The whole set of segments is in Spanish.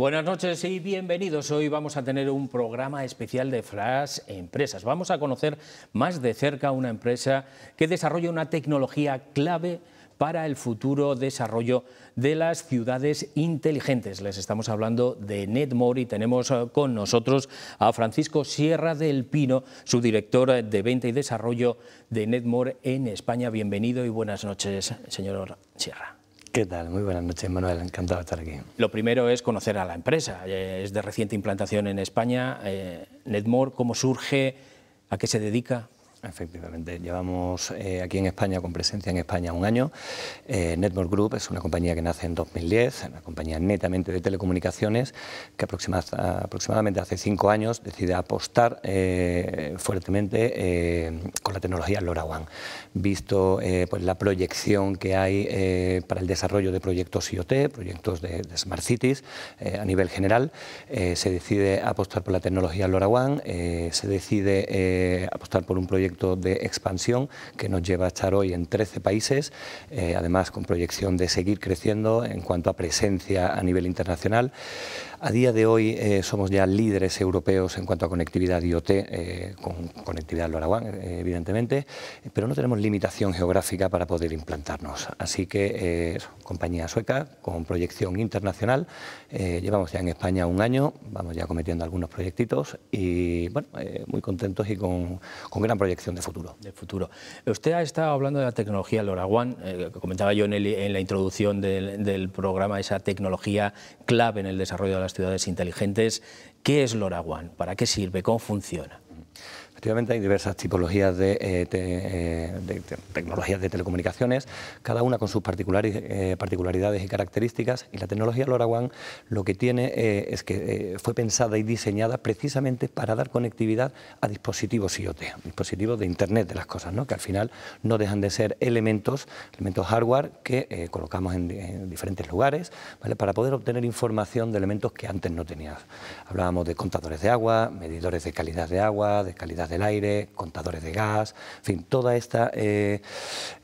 Buenas noches y bienvenidos. Hoy vamos a tener un programa especial de Flash Empresas. Vamos a conocer más de cerca una empresa que desarrolla una tecnología clave para el futuro desarrollo de las ciudades inteligentes. Les estamos hablando de Netmore y tenemos eh, con nosotros a Francisco Sierra del Pino, su director de venta y desarrollo de Netmore en España. Bienvenido y buenas noches, señor Sierra. ¿Qué tal? Muy buenas noches, Manuel. Encantado de estar aquí. Lo primero es conocer a la empresa. Eh, es de reciente implantación en España. Eh, Netmore, ¿cómo surge? ¿A qué se dedica? Efectivamente, llevamos eh, aquí en España, con presencia en España, un año. Eh, Network Group es una compañía que nace en 2010, una compañía netamente de telecomunicaciones, que aproximadamente hace cinco años decide apostar eh, fuertemente con la tecnología LoRaWAN, visto pues, la proyección que hay para el desarrollo de proyectos IoT, proyectos de, de Smart Cities a nivel general. se decide apostar por la tecnología LoRaWAN, se decide apostar por un proyecto de expansión que nos lleva a estar hoy en 13 países, eh, además con proyección de seguir creciendo en cuanto a presencia a nivel internacional. A día de hoy eh, somos ya líderes europeos en cuanto a conectividad IoT, eh, con conectividad LoRaWAN, evidentemente, pero no tenemos limitación geográfica para poder implantarnos. Así que, compañía sueca con proyección internacional, llevamos ya en España un año, vamos ya cometiendo algunos proyectitos y, muy contentos y con, con gran proyección de futuro. futuro. Usted ha estado hablando de la tecnología LoRaWAN, eh, comentaba yo en, la introducción del, del, programa esa tecnología clave en el desarrollo de las ciudades inteligentes. ¿Qué es LoRaWAN? ¿Para qué sirve? ¿Cómo funciona? Efectivamente, hay diversas tipologías de, eh, eh, tecnologías de telecomunicaciones, cada una con sus eh, particularidades y características, y la tecnología LoRaWAN lo que tiene es que fue pensada y diseñada precisamente para dar conectividad a dispositivos IoT, dispositivos de Internet de las cosas, ¿no? que al final no dejan de ser elementos, elementos hardware que colocamos en, diferentes lugares ¿vale? para poder obtener información de elementos que antes no teníamos. Hablábamos de contadores de agua, medidores de calidad de agua, de calidad del aire, contadores de gas, en fin, toda esta eh,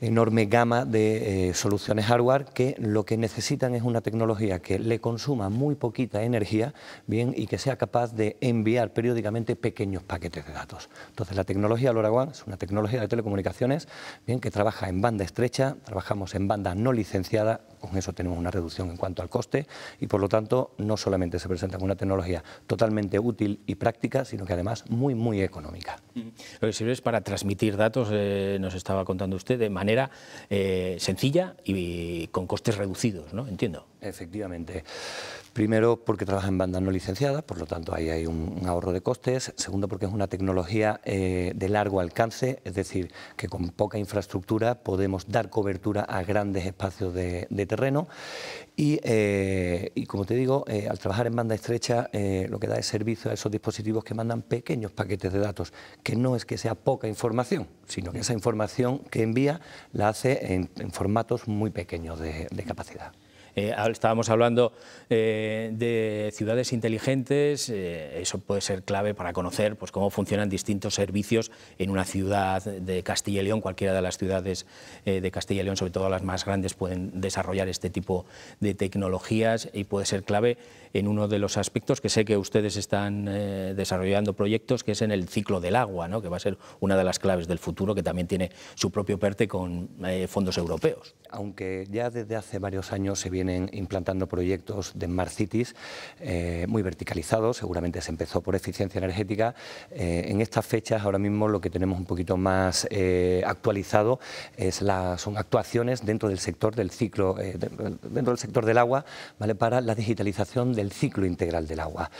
enorme gama de eh, soluciones hardware que lo que necesitan es una tecnología que le consuma muy poquita energía bien, y que sea capaz de enviar periódicamente pequeños paquetes de datos. Entonces la tecnología LoRaWAN es una tecnología de telecomunicaciones bien, que trabaja en banda estrecha, trabajamos en banda no licenciada, con eso tenemos una reducción en cuanto al coste y por lo tanto no solamente se presenta como una tecnología totalmente útil y práctica, sino que además muy, muy económica. Lo que sirve es para transmitir datos, eh, nos estaba contando usted, de manera eh, sencilla y con costes reducidos, ¿no? Entiendo. Efectivamente. Primero, porque trabaja en bandas no licenciadas, por lo tanto ahí hay un, ahorro de costes. Segundo, porque es una tecnología eh, de largo alcance, es decir, que con poca infraestructura podemos dar cobertura a grandes espacios de, terreno. Eh, y, como te digo, eh, al trabajar en banda estrecha, lo que da es servicio a esos dispositivos que mandan pequeños paquetes de datos, que no es que sea poca información, sino que esa información que envía la hace en, formatos muy pequeños de capacidad. Eh, estábamos hablando eh, de ciudades inteligentes, eh, eso puede ser clave para conocer pues, cómo funcionan distintos servicios en una ciudad de Castilla y León, cualquiera de las ciudades de Castilla y León, sobre todo las más grandes, pueden desarrollar este tipo de tecnologías y puede ser clave en uno de los aspectos que sé que ustedes están desarrollando proyectos, que es en el ciclo del agua, que va a ser una de las claves del futuro, que también tiene su propio PERTE con fondos europeos. Aunque ya desde hace varios años se viene implantando proyectos de Smart Cities eh, muy verticalizados, seguramente se empezó por eficiencia energética. Eh, en estas fechas ahora mismo lo que tenemos un poquito más eh, actualizado son actuaciones dentro del sector del ciclo, dentro del sector del agua, para la digitalización del ciclo integral del agua.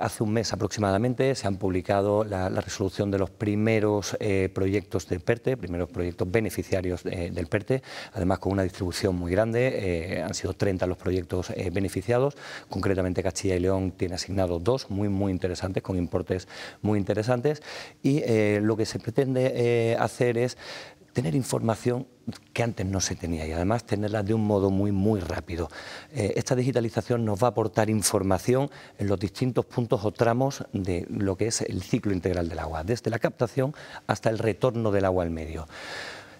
hace un mes aproximadamente se han publicado la, la resolución de los primeros proyectos del PERTE, primeros proyectos beneficiarios del PERTE, además con una distribución muy grande, han sido 30 los proyectos eh, beneficiados. Concretamente Castilla y León tiene asignados dos muy, muy interesantes, con importes muy interesantes. Y eh, lo que se pretende eh, hacer es tener información que antes no se tenía y además tenerla de un modo muy, muy rápido. esta digitalización nos va a aportar información en los distintos puntos o tramos de lo que es el ciclo integral del agua, desde la captación hasta el retorno del agua al medio.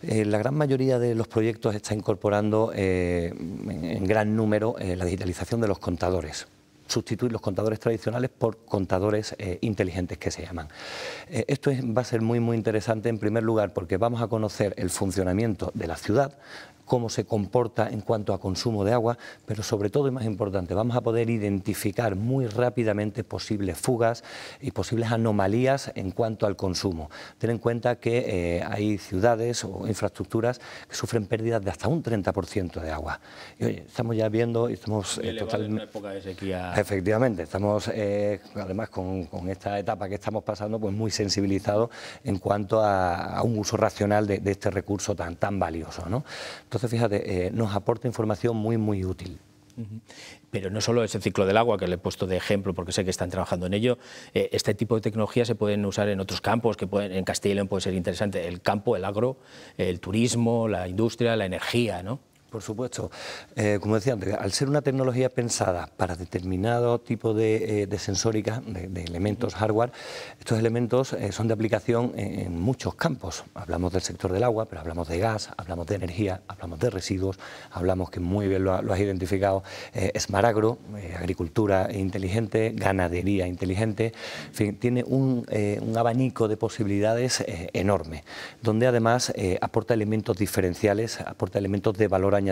Eh, la gran mayoría de los proyectos está incorporando eh, en, gran número eh, la digitalización de los contadores sustituir los contadores tradicionales por contadores inteligentes que se llaman. esto va a ser muy muy interesante en primer lugar porque vamos a conocer el funcionamiento de la ciudad, cómo se comporta en cuanto a consumo de agua, pero sobre todo y más importante, vamos a poder identificar muy rápidamente posibles fugas y posibles anomalías en cuanto al consumo. Ten en cuenta que eh, hay ciudades o infraestructuras que sufren pérdidas de hasta un 30% de agua. Y, oye, estamos ya viendo y estamos eh, época de sequía. Efectivamente, estamos eh, además con, esta etapa que estamos pasando pues muy sensibilizados en cuanto a, un uso racional de, este recurso tan, tan valioso. ¿no? Entonces, fíjate, eh, nos aporta información muy, muy útil. Pero no solo ese ciclo del agua que le he puesto de ejemplo porque sé que están trabajando en ello, eh, este tipo de tecnología se pueden usar en otros campos que pueden, en León puede ser interesante, el campo, el agro, el turismo, la industria, la energía, ¿no? Por supuesto. Eh, como decía antes, al ser una tecnología pensada para determinado tipo de, eh, de sensórica, de, elementos hardware, estos elementos eh, son de aplicación en, muchos campos. Hablamos del sector del agua, pero hablamos de gas, hablamos de energía, hablamos de residuos, hablamos que muy bien lo, has identificado, esmaragro, agricultura inteligente, ganadería inteligente, tiene un, un abanico de posibilidades enorme, donde además aporta elementos diferenciales, aporta elementos de valor añadido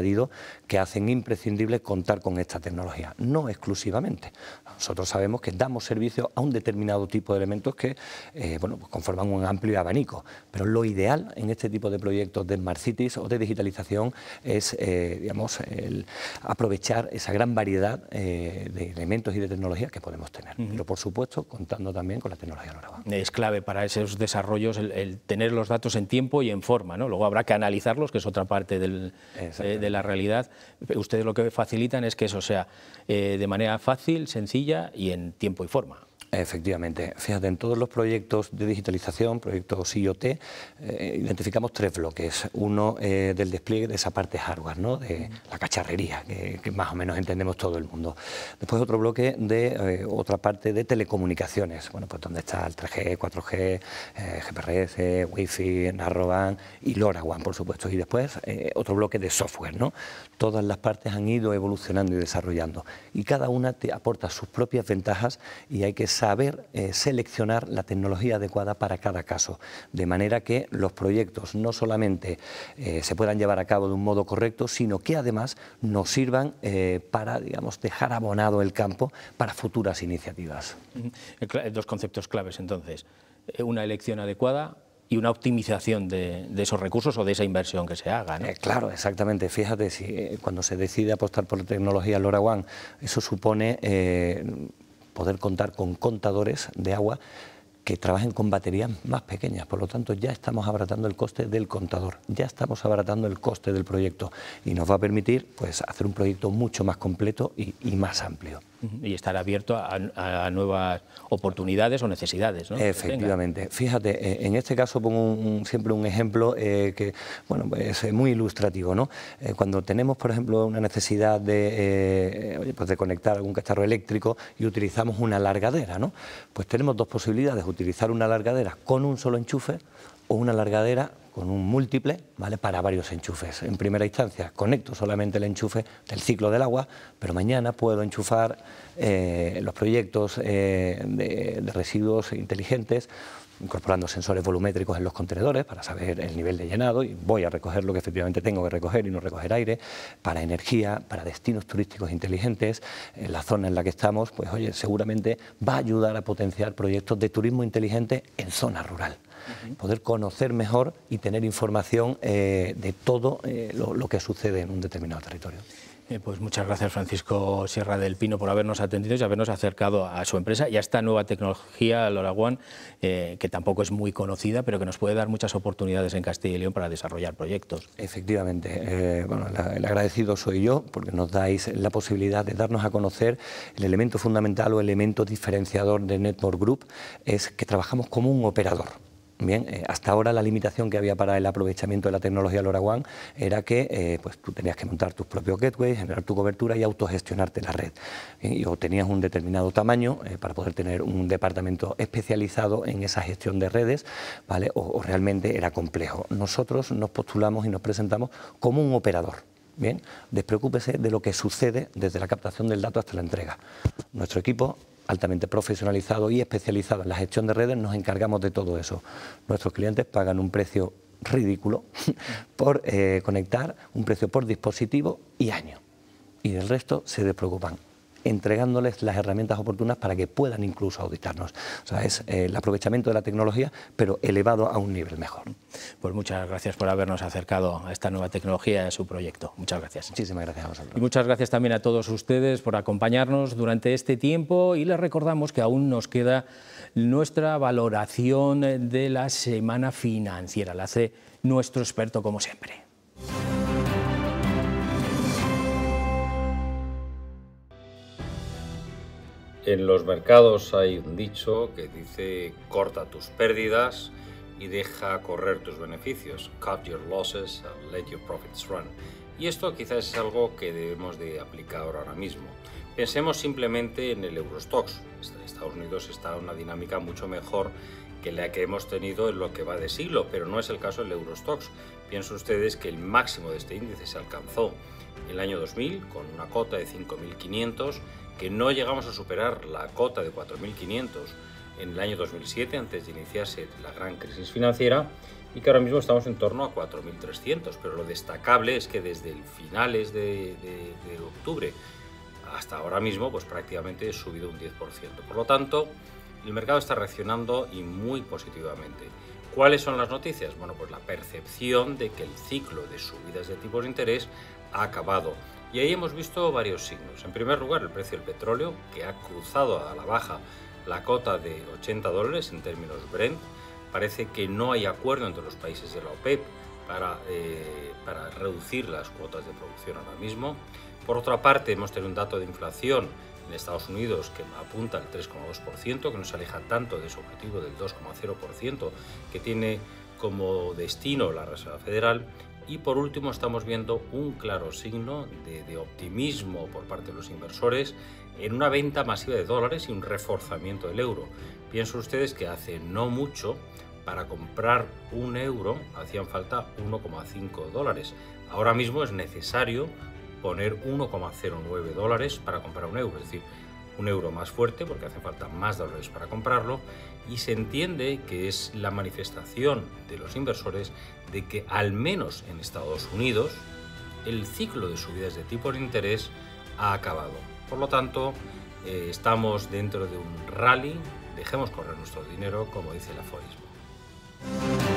que hacen imprescindible contar con esta tecnología, no exclusivamente. Nosotros sabemos que damos servicio a un determinado tipo de elementos que eh, bueno, pues conforman un amplio abanico, pero lo ideal en este tipo de proyectos de Smart Cities o de digitalización es eh, digamos, el aprovechar esa gran variedad eh, de elementos y de tecnologías que podemos tener, pero por supuesto contando también con la tecnología nueva. Es clave para esos desarrollos el, tener los datos en tiempo y en forma, ¿no? luego habrá que analizarlos, que es otra parte del de la realidad, ustedes lo que facilitan es que eso sea eh, de manera fácil, sencilla y en tiempo y forma. Efectivamente. Fíjate, en todos los proyectos de digitalización, proyectos IoT, eh, identificamos tres bloques. Uno eh, del despliegue de esa parte hardware, ¿no? de la cacharrería, que, más o menos entendemos todo el mundo. Después otro bloque de eh, otra parte de telecomunicaciones, bueno, pues donde está el 3G, 4G, GPRS, Wi-Fi, Narrowband y LoRaWAN, por supuesto. Y después otro bloque de software. ¿no? Todas las partes han ido evolucionando y desarrollando. Y cada una te aporta sus propias ventajas y hay que saber saber eh, seleccionar la tecnología adecuada para cada caso, de manera que los proyectos no solamente eh, se puedan llevar a cabo de un modo correcto, sino que además nos sirvan eh, para, digamos, dejar abonado el campo para futuras iniciativas. Dos conceptos claves, entonces. Una elección adecuada, y una optimización de, esos recursos o de esa inversión que se haga. claro, exactamente. Fíjate, si, cuando se decide apostar por la tecnología LoRaWAN, eso supone poder contar con contadores de agua que trabajen con baterías más pequeñas. Por lo tanto, ya estamos abaratando el coste del contador, ya estamos abaratando el coste del proyecto y nos va a permitir pues, hacer un proyecto mucho más completo y más amplio y estar abierto a, nuevas oportunidades o necesidades. Efectivamente. Fíjate, e, en este caso pongo siempre un ejemplo eh, que bueno, pues, es muy ilustrativo. ¿no? Eh, cuando tenemos, por ejemplo, una necesidad eh, pues, de, conectar algún cacharro eléctrico y utilizamos una largadera, ¿no? pues tenemos dos posibilidades, utilizar una largadera con un solo enchufe o una largadera con un múltiple ¿vale? para varios enchufes. En primera instancia conecto solamente el enchufe del ciclo del agua, pero mañana puedo enchufar eh, los proyectos eh, de, residuos inteligentes incorporando sensores volumétricos en los contenedores para saber el nivel de llenado y voy a recoger lo que efectivamente tengo que recoger y no recoger aire, para energía, para destinos turísticos inteligentes, en la zona en la que estamos, pues oye, seguramente va a ayudar a potenciar proyectos de turismo inteligente en zona rural poder conocer mejor y tener información eh, de todo eh, lo, que sucede en un determinado territorio. Eh, pues muchas gracias Francisco Sierra del Pino por habernos atendido y habernos acercado a su empresa y a esta nueva tecnología, LoRaWAN, eh, que tampoco es muy conocida, pero que nos puede dar muchas oportunidades en Castilla y León para desarrollar proyectos. Efectivamente, el agradecido soy yo porque nos dais la posibilidad de darnos a conocer el elemento fundamental o elemento diferenciador de Network Group es que trabajamos como un operador. Bien, eh, hasta ahora la limitación que había para el aprovechamiento de la tecnología LoRaWAN era que eh, pues tú tenías que montar tus propios gateways, generar tu cobertura y autogestionarte la red. Y, o tenías un determinado tamaño eh, para poder tener un departamento especializado en esa gestión de redes, ¿vale? O, realmente era complejo. Nosotros nos postulamos y nos presentamos como un operador. Bien, despreocúpese de lo que sucede desde la captación del dato hasta la entrega. Nuestro equipo altamente profesionalizado y especializado en la gestión de redes, nos encargamos de todo eso. Nuestros clientes pagan un precio ridículo por eh, conectar, un precio por dispositivo y año. Y del resto se despreocupan entregándoles las herramientas oportunas para que puedan incluso auditarnos. O sea, es eh, el aprovechamiento de la tecnología, pero elevado a un nivel mejor. Pues muchas gracias por habernos acercado a esta nueva tecnología y a su proyecto. Muchas gracias. Muchísimas gracias a vosotros. Y muchas gracias también a todos ustedes por acompañarnos durante este tiempo y les recordamos que aún nos queda nuestra valoración de la semana financiera. La hace nuestro experto como siempre. En los mercados hay un dicho que dice corta tus pérdidas y deja correr tus beneficios. Cut your losses let your profits run. Y esto quizás es algo que debemos de aplicar ahora mismo. Pensemos simplemente en el Eurostox. Estados Unidos está una dinámica mucho mejor que la que hemos tenido en lo que va de siglo, pero no es el caso del Eurostox. Piensen ustedes que el máximo de este índice se alcanzó en el año 2000 con una cota de 5.500 que no llegamos a superar la cota de 4.500 en el año 2007, antes de iniciarse la gran crisis financiera, y que ahora mismo estamos en torno a 4.300. Pero lo destacable es que desde el finales de, octubre hasta ahora mismo, pues prácticamente he subido un 10%. Por lo tanto, el mercado está reaccionando y muy positivamente. ¿Cuáles son las noticias? Bueno, pues la percepción de que el ciclo de subidas de tipos de interés ha acabado y ahí hemos visto varios signos. En primer lugar, el precio del petróleo, que ha cruzado a la baja la cota de 80 dólares en términos Brent. Parece que no hay acuerdo entre los países de la OPEP para, eh, para reducir las cuotas de producción ahora mismo. Por otra parte, hemos tenido un dato de inflación en Estados Unidos que apunta al 3,2%, que no se aleja tanto de su objetivo del 2,0% que tiene como destino la Reserva Federal y por último estamos viendo un claro signo de, optimismo por parte de los inversores en una venta masiva de dólares y un reforzamiento del euro. Pienso ustedes que hace no mucho para comprar un euro hacían falta 1,5 dólares. Ahora mismo es necesario poner 1,09 dólares para comprar un euro, es decir, un euro más fuerte porque hace falta más dólares para comprarlo y se entiende que es la manifestación de los inversores de que al menos en Estados Unidos el ciclo de subidas de tipo de interés ha acabado. Por lo tanto, eh, estamos dentro de un rally, dejemos correr nuestro dinero como dice el aforismo.